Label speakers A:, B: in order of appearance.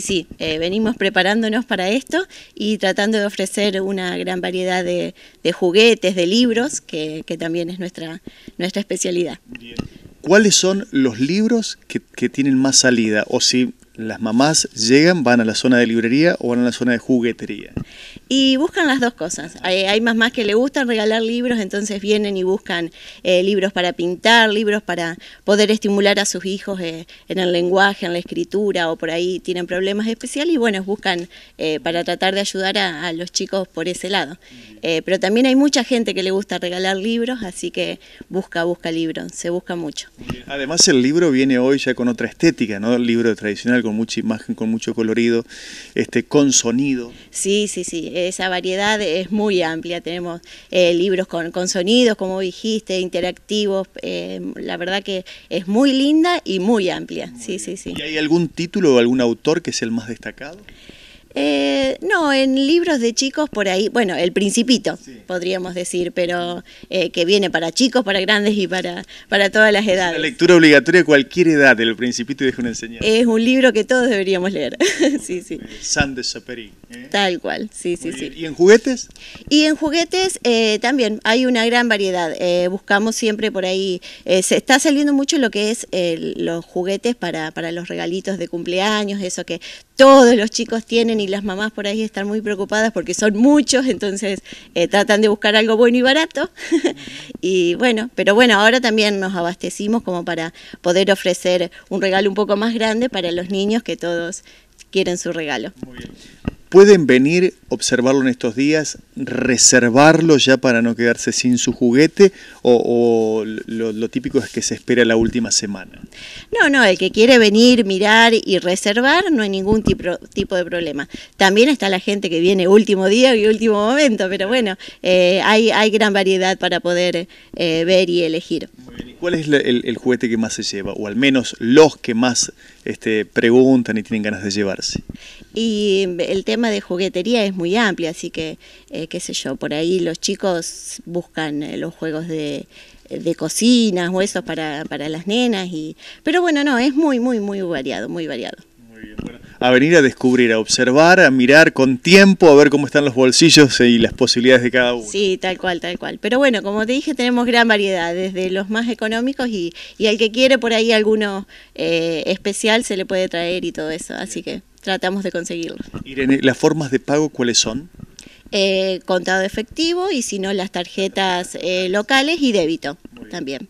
A: sí, eh, venimos preparándonos para esto y tratando de ofrecer una gran variedad de, juguetes, de libros, que, también es nuestra, nuestra especialidad.
B: ¿Cuáles son los libros que, que tienen más salida? O si las mamás llegan, van a la zona de librería o van a la zona de juguetería.
A: Y buscan las dos cosas. Hay, más más que le gustan regalar libros, entonces vienen y buscan eh, libros para pintar, libros para poder estimular a sus hijos eh, en el lenguaje, en la escritura o por ahí tienen problemas especiales y bueno, buscan eh, para tratar de ayudar a, los chicos por ese lado. pero también hay mucha gente que le gusta regalar libros, así que busca, busca libros, se busca mucho.
B: Además el libro viene hoy ya con otra estética, ¿no? El libro tradicional con mucha imagen, con mucho colorido, este, con sonido.
A: Sí, sí, sí esa variedad es muy amplia. Tenemos eh, libros con, sonidos, como dijiste, interactivos. Eh, la verdad que es muy linda y muy amplia. sí, sí, sí.
B: ¿Y hay algún título o algún autor que es el más destacado?
A: Eh, no, en libros de chicos por ahí, bueno, El Principito, podríamos decir, pero que viene para chicos, para grandes y para, para todas las edades. Es
B: lectura obligatoria de cualquier edad, El Principito deja una enseñanza.
A: Es un libro que todos deberíamos leer. sí, sí. San de Tal cual, sí, sí, sí. ¿Y en juguetes? Y en juguetes eh, también hay una gran variedad. Eh, buscamos siempre por ahí, eh, se está saliendo mucho lo que es los juguetes para, para los regalitos de cumpleaños, eso que todos los chicos tienen y las mamás por ahí están muy preocupadas porque son muchos, entonces tratan de buscar algo bueno y barato. y bueno, pero bueno, ahora también nos abastecimos como para poder ofrecer un regalo un poco más grande para los niños que todos quieren su regalo. Muy bien.
B: Pueden venir, observarlo en estos días, reservarlo ya para no quedarse sin su juguete o, lo, típico es que se espera la última semana.
A: No, no, el que quiere venir, mirar y reservar no hay ningún tipo, de problema. También está la gente que viene último día y último momento, pero bueno, eh, hay, hay gran variedad para poder eh, ver y elegir.
B: ¿Cuál es el, juguete que más se lleva? O al menos los que más este, preguntan y tienen ganas de llevarse.
A: Y mm, el tema de juguetería es muy amplio, así que, eh, qué sé yo, por ahí los chicos buscan eh, los juegos de de cocinas o eso para, para las nenas y pero bueno no es muy muy muy variado muy variado
B: a venir a descubrir, a observar, a mirar con tiempo, a ver cómo están los bolsillos y las posibilidades de cada
A: uno. Sí, tal cual, tal cual. Pero bueno, como te dije, tenemos gran variedad, desde los más económicos y, y al que quiere por ahí alguno eh, especial se le puede traer y todo eso. Así que tratamos de conseguirlo.
B: Irene, ¿las formas de pago cuáles son?
A: Eh, contado efectivo y si no las tarjetas eh, locales y débito también.